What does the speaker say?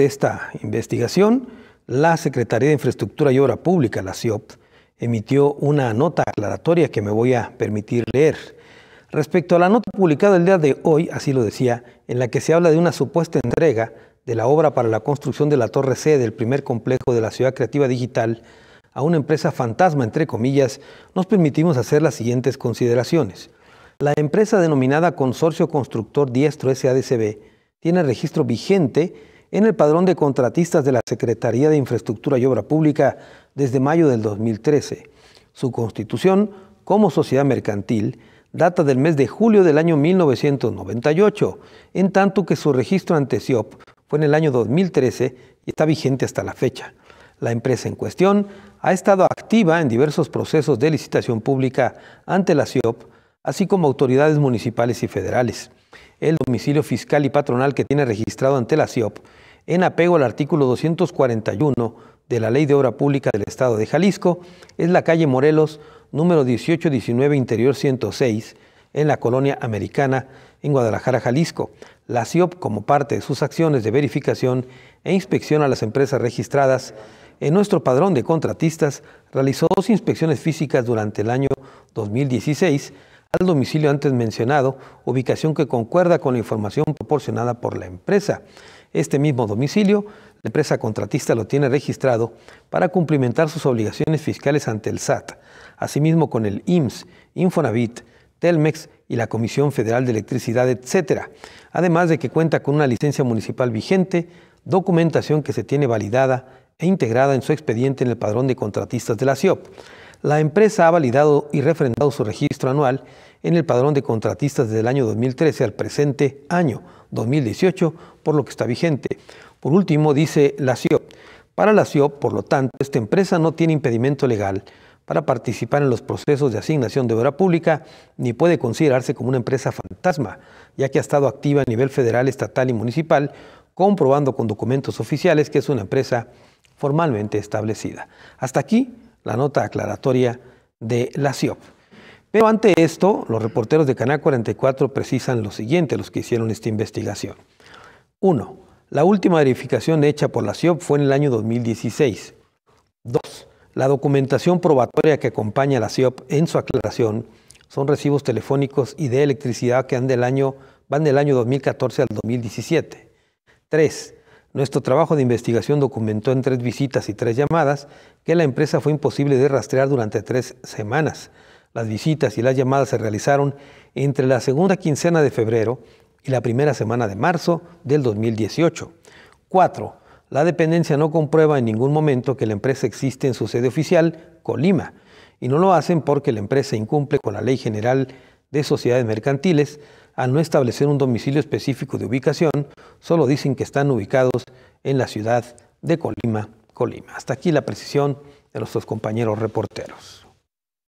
de esta investigación, la Secretaría de Infraestructura y Obra Pública, la CIOP, emitió una nota aclaratoria que me voy a permitir leer. Respecto a la nota publicada el día de hoy, así lo decía, en la que se habla de una supuesta entrega de la obra para la construcción de la Torre C del primer complejo de la Ciudad Creativa Digital a una empresa fantasma, entre comillas, nos permitimos hacer las siguientes consideraciones. La empresa denominada Consorcio Constructor Diestro SADCB tiene registro vigente en el padrón de contratistas de la Secretaría de Infraestructura y Obra Pública desde mayo del 2013. Su constitución, como sociedad mercantil, data del mes de julio del año 1998, en tanto que su registro ante SIOP fue en el año 2013 y está vigente hasta la fecha. La empresa en cuestión ha estado activa en diversos procesos de licitación pública ante la SIOP, así como autoridades municipales y federales. El domicilio fiscal y patronal que tiene registrado ante la SIOP en apego al artículo 241 de la Ley de Obra Pública del Estado de Jalisco, es la calle Morelos, número 1819, interior 106, en la colonia americana, en Guadalajara, Jalisco. La CIOP, como parte de sus acciones de verificación e inspección a las empresas registradas en nuestro padrón de contratistas, realizó dos inspecciones físicas durante el año 2016 al domicilio antes mencionado, ubicación que concuerda con la información proporcionada por la empresa este mismo domicilio, la empresa contratista lo tiene registrado para cumplimentar sus obligaciones fiscales ante el SAT, asimismo con el IMSS, Infonavit, Telmex y la Comisión Federal de Electricidad, etc. Además de que cuenta con una licencia municipal vigente, documentación que se tiene validada e integrada en su expediente en el padrón de contratistas de la SIOP. La empresa ha validado y refrendado su registro anual en el padrón de contratistas desde el año 2013 al presente año 2018, por lo que está vigente. Por último, dice la CIOP. Para la CIOP, por lo tanto, esta empresa no tiene impedimento legal para participar en los procesos de asignación de obra pública, ni puede considerarse como una empresa fantasma, ya que ha estado activa a nivel federal, estatal y municipal, comprobando con documentos oficiales que es una empresa formalmente establecida. Hasta aquí la nota aclaratoria de la CIOP. Pero ante esto, los reporteros de Canal 44 precisan lo siguiente, los que hicieron esta investigación. 1. La última verificación hecha por la CIOP fue en el año 2016. 2. La documentación probatoria que acompaña a la CIOP en su aclaración son recibos telefónicos y de electricidad que van del año, van del año 2014 al 2017. 3. Nuestro trabajo de investigación documentó en tres visitas y tres llamadas que la empresa fue imposible de rastrear durante tres semanas. Las visitas y las llamadas se realizaron entre la segunda quincena de febrero y la primera semana de marzo del 2018. 4. La dependencia no comprueba en ningún momento que la empresa existe en su sede oficial, Colima, y no lo hacen porque la empresa incumple con la Ley General de Sociedades Mercantiles, al no establecer un domicilio específico de ubicación, solo dicen que están ubicados en la ciudad de Colima, Colima. Hasta aquí la precisión de nuestros compañeros reporteros.